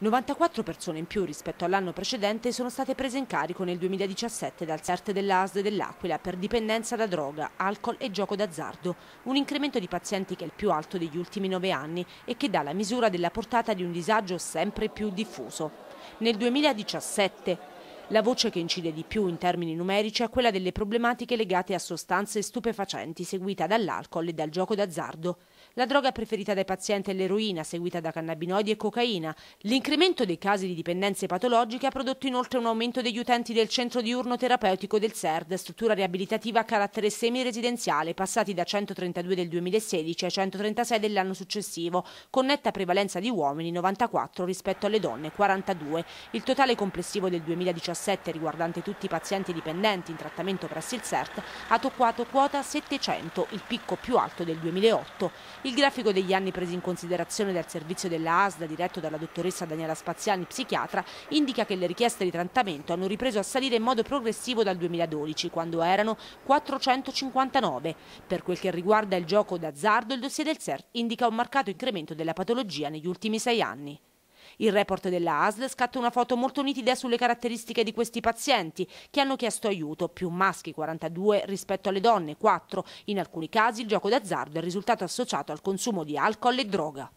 94 persone in più rispetto all'anno precedente sono state prese in carico nel 2017 dal CERT dell'ASD dell'Aquila per dipendenza da droga, alcol e gioco d'azzardo, un incremento di pazienti che è il più alto degli ultimi nove anni e che dà la misura della portata di un disagio sempre più diffuso. Nel 2017 la voce che incide di più in termini numerici è quella delle problematiche legate a sostanze stupefacenti seguita dall'alcol e dal gioco d'azzardo. La droga preferita dai pazienti è l'eroina, seguita da cannabinoidi e cocaina. L'incremento dei casi di dipendenze patologiche ha prodotto inoltre un aumento degli utenti del centro diurno terapeutico del CERD, struttura riabilitativa a carattere semi-residenziale, passati da 132 del 2016 a 136 dell'anno successivo, con netta prevalenza di uomini 94 rispetto alle donne 42. Il totale complessivo del 2017 riguardante tutti i pazienti dipendenti in trattamento presso il CERT ha toccato quota 700, il picco più alto del 2008. Il grafico degli anni presi in considerazione dal servizio della ASDA diretto dalla dottoressa Daniela Spaziani, psichiatra, indica che le richieste di trattamento hanno ripreso a salire in modo progressivo dal 2012, quando erano 459. Per quel che riguarda il gioco d'azzardo, il dossier del CERT indica un marcato incremento della patologia negli ultimi sei anni. Il report della ASL scatta una foto molto nitida sulle caratteristiche di questi pazienti che hanno chiesto aiuto, più maschi 42 rispetto alle donne 4. In alcuni casi il gioco d'azzardo è risultato associato al consumo di alcol e droga.